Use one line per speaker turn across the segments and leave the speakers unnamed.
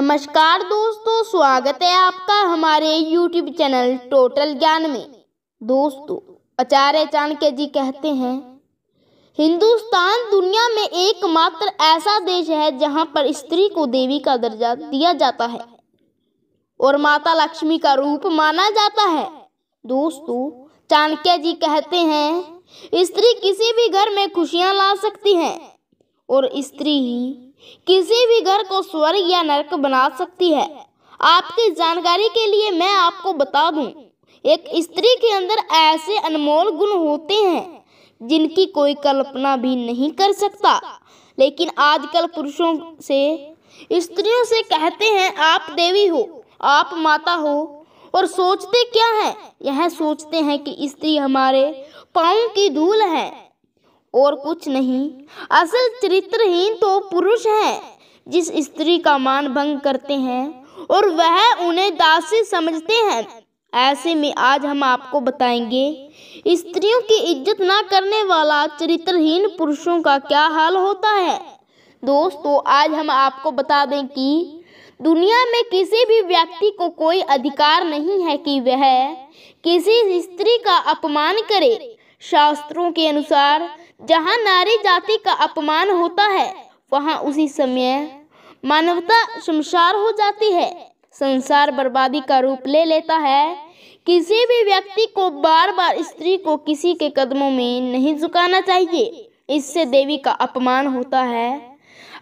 नमस्कार दोस्तों स्वागत है आपका हमारे YouTube चैनल टोटल ज्ञान में दोस्तों आचार्य चाणक्य जी कहते हैं हिंदुस्तान दुनिया में एकमात्र ऐसा देश है जहां पर स्त्री को देवी का दर्जा दिया जाता है और माता लक्ष्मी का रूप माना जाता है दोस्तों चाणक्य जी कहते हैं स्त्री किसी भी घर में खुशियां ला सकती हैं और स्त्री ही किसी भी घर को स्वर्ग या नरक बना सकती है आपकी जानकारी के लिए मैं आपको बता दूं एक स्त्री के अंदर ऐसे अनमोल गुण होते हैं जिनकी कोई कल्पना भी नहीं कर सकता लेकिन आजकल पुरुषों से स्त्रियों से कहते हैं आप देवी हो आप माता हो और सोचते क्या है यह सोचते हैं कि स्त्री हमारे पाँव की धूल है और कुछ नहीं असल चरित्रहीन तो पुरुष है जिस स्त्री का मान भंग करते हैं और वह उन्हें दासी समझते हैं ऐसे में आज हम आपको बताएंगे स्त्रियों की इज्जत ना करने वाला चरित्रहीन पुरुषों का क्या हाल होता है दोस्तों आज हम आपको बता दें कि दुनिया में किसी भी व्यक्ति को कोई अधिकार नहीं है कि वह किसी स्त्री का अपमान करे शास्त्रों के अनुसार जहाँ नारी जाति का अपमान होता है वहाँ उसी समय मानवता शमशार हो जाती है संसार बर्बादी का रूप ले लेता है किसी भी व्यक्ति को बार बार स्त्री को किसी के कदमों में नहीं झुकाना चाहिए इससे देवी का अपमान होता है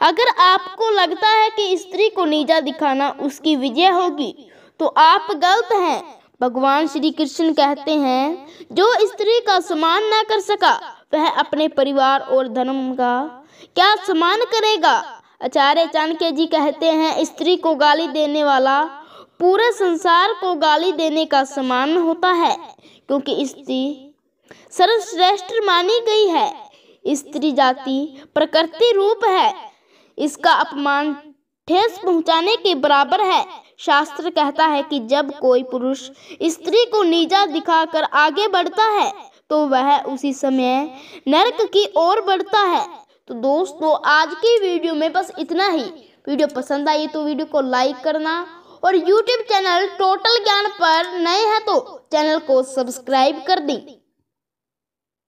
अगर आपको लगता है कि स्त्री को नीचा दिखाना उसकी विजय होगी तो आप गलत हैं भगवान श्री कृष्ण कहते हैं जो स्त्री का सम्मान ना कर सका वह अपने परिवार और धर्म का क्या सम्मान करेगा आचार्य चाणक्य जी कहते हैं स्त्री को गाली देने वाला पूरे संसार को गाली देने का समान होता है क्योंकि स्त्री सर्वश्रेष्ठ मानी गई है स्त्री जाति प्रकृति रूप है इसका अपमान ठेस पहुंचाने के बराबर है शास्त्र कहता है कि जब कोई पुरुष स्त्री को नीचा दिखाकर आगे बढ़ता है तो वह उसी समय नरक की ओर बढ़ता है तो दोस्तों आज की वीडियो में बस इतना ही वीडियो पसंद आई तो वीडियो को लाइक करना और यूट्यूब चैनल टोटल ज्ञान पर नए हैं तो चैनल को सब्सक्राइब कर दें